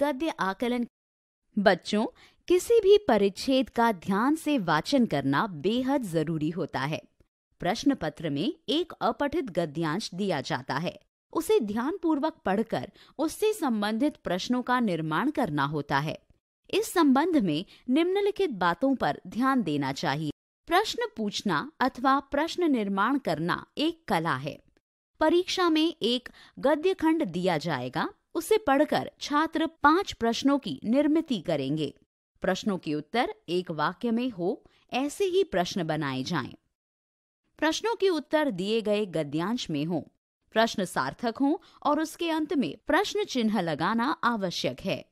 गद्य आकलन बच्चों किसी भी परिच्छेद का ध्यान से वाचन करना बेहद जरूरी होता है प्रश्न पत्र में एक अपठित गद्यांश दिया जाता है उसे ध्यानपूर्वक पढ़कर उससे संबंधित प्रश्नों का निर्माण करना होता है इस संबंध में निम्नलिखित बातों पर ध्यान देना चाहिए प्रश्न पूछना अथवा प्रश्न निर्माण करना एक कला है परीक्षा में एक गद्य खंड दिया जाएगा उसे पढ़कर छात्र पांच प्रश्नों की निर्मित करेंगे प्रश्नों के उत्तर एक वाक्य में हो ऐसे ही प्रश्न बनाए जाएं। प्रश्नों के उत्तर दिए गए गद्यांश में हो प्रश्न सार्थक हो और उसके अंत में प्रश्न चिन्ह लगाना आवश्यक है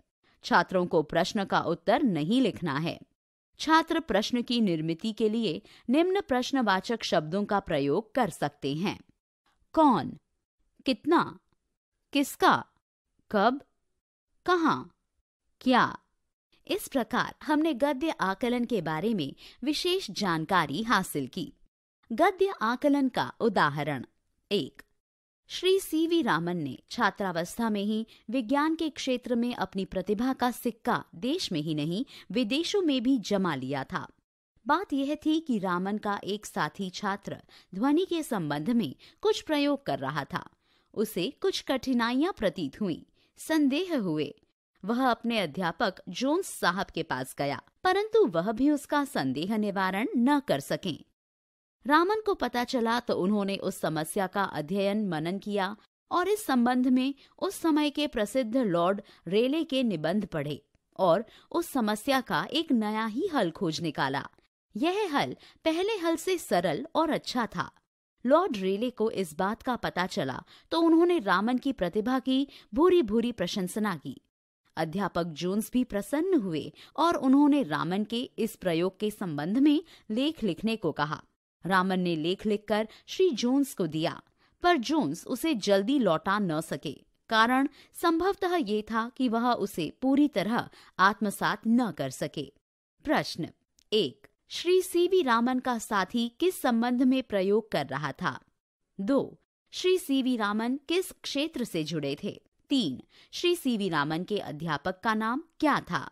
छात्रों को प्रश्न का उत्तर नहीं लिखना है छात्र प्रश्न की निर्मित के लिए निम्न प्रश्नवाचक शब्दों का प्रयोग कर सकते हैं कौन कितना किसका कब कहाँ क्या इस प्रकार हमने गद्य आकलन के बारे में विशेष जानकारी हासिल की गद्य आकलन का उदाहरण एक श्री सी वी रामन ने छात्रावस्था में ही विज्ञान के क्षेत्र में अपनी प्रतिभा का सिक्का देश में ही नहीं विदेशों में भी जमा लिया था बात यह थी कि रामन का एक साथी छात्र ध्वनि के संबंध में कुछ प्रयोग कर रहा था उसे कुछ कठिनाइयां प्रतीत हुई संदेह हुए वह अपने अध्यापक जोन्स साहब के पास गया परंतु वह भी उसका संदेह निवारण न कर सके रामन को पता चला तो उन्होंने उस समस्या का अध्ययन मनन किया और इस संबंध में उस समय के प्रसिद्ध लॉर्ड रेले के निबंध पढ़े और उस समस्या का एक नया ही हल खोज निकाला यह हल पहले हल से सरल और अच्छा था लॉर्ड रेले को इस बात का पता चला तो उन्होंने रामन की प्रतिभा की भूरी भूरी प्रशंसना की अध्यापक जोन्स भी प्रसन्न हुए और उन्होंने रामन के इस प्रयोग के संबंध में लेख लिखने को कहा रामन ने लेख लिखकर श्री जोन्स को दिया पर जोन्स उसे जल्दी लौटा न सके कारण संभवतः ये था कि वह उसे पूरी तरह आत्मसात न कर सके प्रश्न एक श्री सीवी रामन का साथी किस संबंध में प्रयोग कर रहा था दो श्री सीवी रामन किस क्षेत्र से जुड़े थे तीन श्री सीवी रामन के अध्यापक का नाम क्या था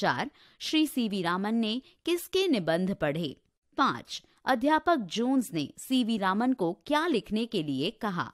चार श्री सीवी रामन ने किसके निबंध पढ़े पांच अध्यापक जोन्स ने सीवी रामन को क्या लिखने के लिए कहा